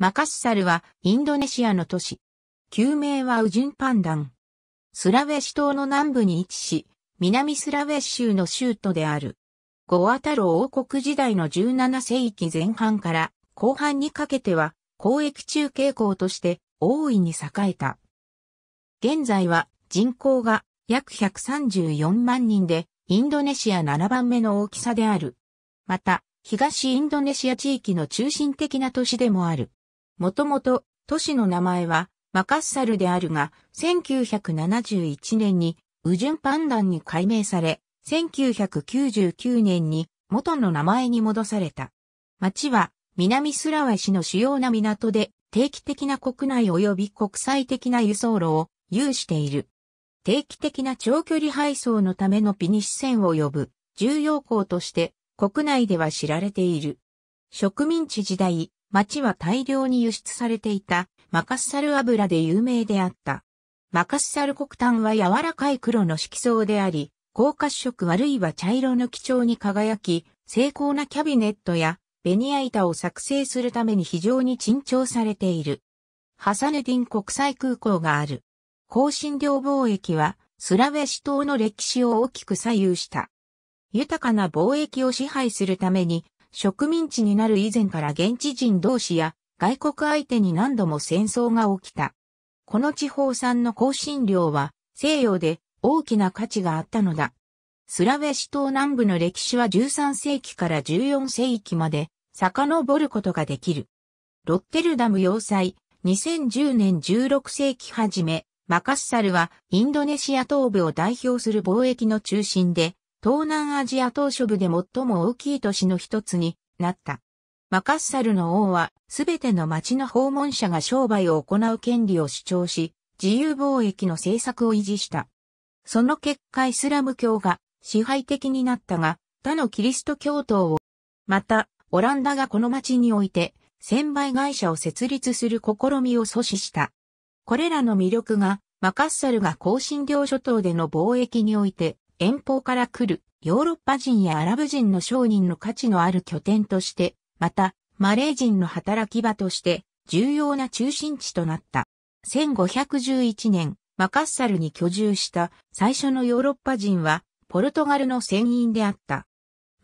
マカッサルはインドネシアの都市。旧名はウジュンパンダン。スラウェシ島の南部に位置し、南スラウェシ州の州都である。ゴアタロ王国時代の17世紀前半から後半にかけては交易中傾向として大いに栄えた。現在は人口が約134万人でインドネシア7番目の大きさである。また、東インドネシア地域の中心的な都市でもある。もともと都市の名前はマカッサルであるが、1971年にウジュンパンダンに改名され、1999年に元の名前に戻された。町は南スラワ市の主要な港で定期的な国内及び国際的な輸送路を有している。定期的な長距離配送のためのピニシ線を呼ぶ重要港として国内では知られている。植民地時代、町は大量に輸出されていたマカッサル油で有名であった。マカッサル黒炭は柔らかい黒の色相であり、高褐色あるいは茶色の基調に輝き、精巧なキャビネットやベニヤ板を作成するために非常に珍重されている。ハサヌディン国際空港がある。香辛料貿易はスラウェシ島の歴史を大きく左右した。豊かな貿易を支配するために植民地になる以前から現地人同士や外国相手に何度も戦争が起きた。この地方産の香辛料は西洋で大きな価値があったのだ。スラウェシ島南部の歴史は13世紀から14世紀まで遡ることができる。ロッテルダム要塞、2010年16世紀初め、マカッサルはインドネシア東部を代表する貿易の中心で、東南アジア島諸部で最も大きい都市の一つになった。マカッサルの王は、すべての町の訪問者が商売を行う権利を主張し、自由貿易の政策を維持した。その結果イスラム教が支配的になったが、他のキリスト教徒を、また、オランダがこの町において、専売会社を設立する試みを阻止した。これらの魅力が、マカッサルが香辛料諸島での貿易において、遠方から来るヨーロッパ人やアラブ人の商人の価値のある拠点として、また、マレー人の働き場として重要な中心地となった。1511年、マカッサルに居住した最初のヨーロッパ人は、ポルトガルの船員であった。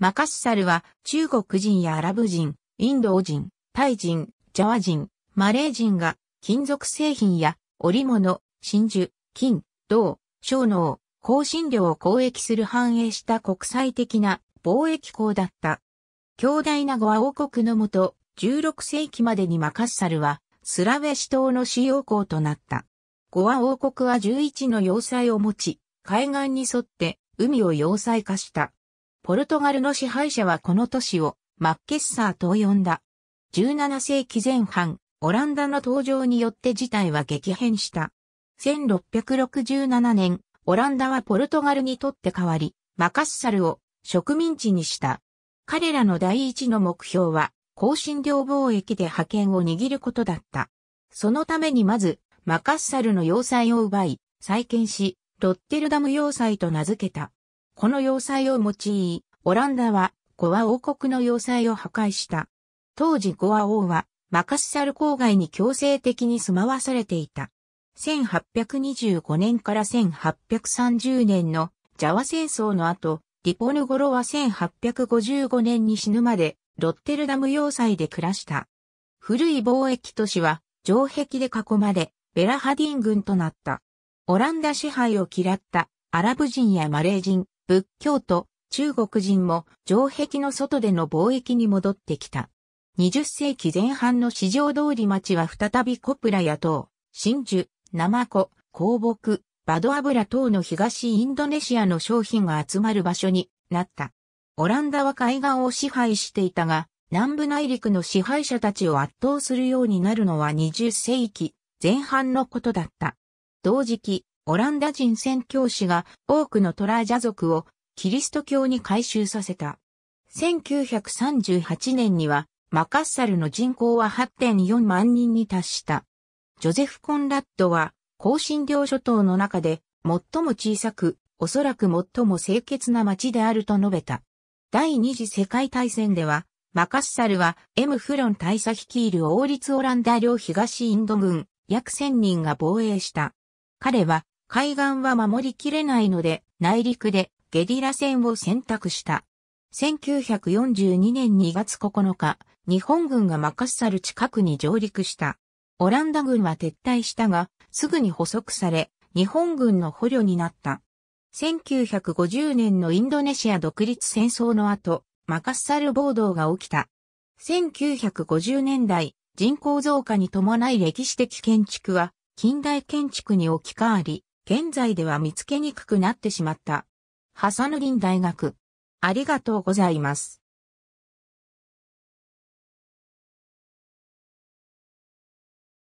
マカッサルは中国人やアラブ人、インド人、タイ人、ジャワ人、マレー人が金属製品や織物、真珠、金、銅、小脳、香辛料を交易する繁栄した国際的な貿易港だった。強大なゴア王国のもと、16世紀までにマカッサルは、スラウェシ島の主要港となった。ゴア王国は11の要塞を持ち、海岸に沿って海を要塞化した。ポルトガルの支配者はこの都市をマッケッサーと呼んだ。17世紀前半、オランダの登場によって事態は激変した。1667年、オランダはポルトガルにとって代わり、マカッサルを植民地にした。彼らの第一の目標は、香辛料貿易で覇権を握ることだった。そのためにまず、マカッサルの要塞を奪い、再建し、ロッテルダム要塞と名付けた。この要塞を用い、オランダはゴア王国の要塞を破壊した。当時ゴア王はマカッサル郊外に強制的に住まわされていた。1825年から1830年のジャワ戦争の後、リポヌゴロは1855年に死ぬまでロッテルダム要塞で暮らした。古い貿易都市は城壁で囲まれ、ベラハディン軍となった。オランダ支配を嫌ったアラブ人やマレー人、仏教徒、中国人も城壁の外での貿易に戻ってきた。20世紀前半の市場通り町は再びコプラや塔、真珠、ナマコ、香木、バド油等の東インドネシアの商品が集まる場所になった。オランダは海岸を支配していたが、南部内陸の支配者たちを圧倒するようになるのは20世紀前半のことだった。同時期、オランダ人宣教師が多くのトラージャ族をキリスト教に改宗させた。1938年にはマカッサルの人口は8.4万人に達した。ジョゼフ・コンラッドは、香辛料諸島の中で、最も小さく、おそらく最も清潔な町であると述べた。第二次世界大戦では、マカッサルはエム・フロン大佐率いる王立オランダ領東インド軍約1000人が防衛した。彼は海岸は守りきれないので内陸でゲリラ戦を選択した。1942年2月9日、日本軍がマカッサル近くに上陸した。オランダ軍は撤退したが、すぐに捕捉され、日本軍の捕虜になった。1950年のインドネシア独立戦争の後、マカッサル暴動が起きた。1950年代、人口増加に伴い歴史的建築は近代建築に置き換わり、現在では見つけにくくなってしまった。ハサヌリン大学。ありがとうございます。